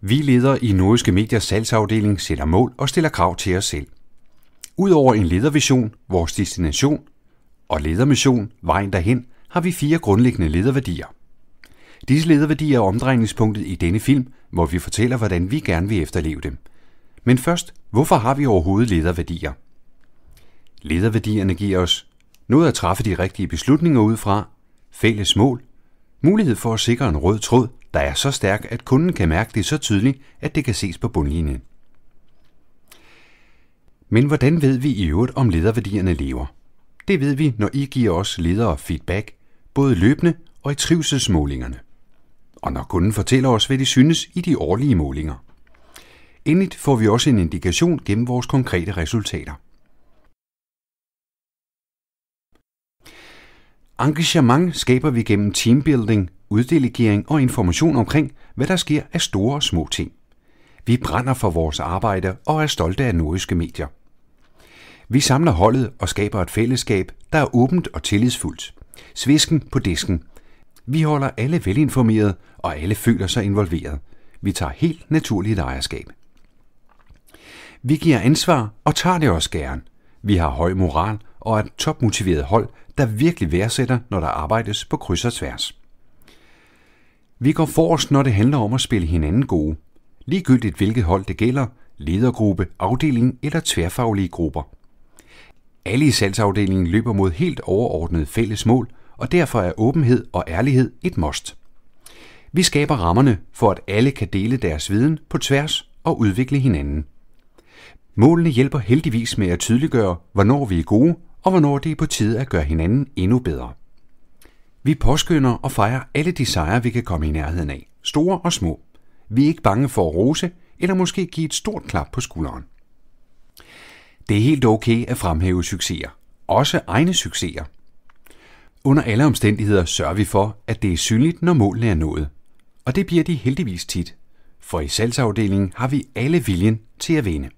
Vi ledere i Nordiske Mediers salgsafdeling sætter mål og stiller krav til os selv. Udover en ledervision, vores destination og ledermission, vejen derhen, har vi fire grundlæggende lederværdier. Disse lederværdier er omdrejningspunktet i denne film, hvor vi fortæller, hvordan vi gerne vil efterleve dem. Men først, hvorfor har vi overhovedet lederværdier? Lederværdierne giver os noget at træffe de rigtige beslutninger ud fra, fælles mål Mulighed for at sikre en rød tråd, der er så stærk, at kunden kan mærke det så tydeligt, at det kan ses på bundlinjen. Men hvordan ved vi i øvrigt, om lederværdierne lever? Det ved vi, når I giver os ledere feedback, både løbende og i trivselsmålingerne. Og når kunden fortæller os, hvad de synes i de årlige målinger. Endeligt får vi også en indikation gennem vores konkrete resultater. Engagement skaber vi gennem teambuilding, uddelegering og information omkring, hvad der sker af store og små ting. Vi brænder for vores arbejde og er stolte af nordiske medier. Vi samler holdet og skaber et fællesskab, der er åbent og tillidsfuldt. Svisken på disken. Vi holder alle velinformeret, og alle føler sig involveret. Vi tager helt naturligt ejerskab. Vi giver ansvar og tager det også gerne. Vi har høj moral og er et topmotiveret hold, der virkelig værdsætter, når der arbejdes på kryds og tværs. Vi går forrest, når det handler om at spille hinanden gode. Ligegyldigt hvilket hold det gælder, ledergruppe, afdeling eller tværfaglige grupper. Alle i salgsafdelingen løber mod helt overordnede fælles mål, og derfor er åbenhed og ærlighed et must. Vi skaber rammerne for, at alle kan dele deres viden på tværs og udvikle hinanden. Målene hjælper heldigvis med at tydeliggøre, hvornår vi er gode, og hvornår det er på tide at gøre hinanden endnu bedre. Vi påskynder og fejrer alle de sejre, vi kan komme i nærheden af, store og små. Vi er ikke bange for at rose, eller måske give et stort klap på skulderen. Det er helt okay at fremhæve succeser, også egne succeser. Under alle omstændigheder sørger vi for, at det er synligt, når målene er nået. Og det bliver de heldigvis tit, for i salgsafdelingen har vi alle viljen til at vinde.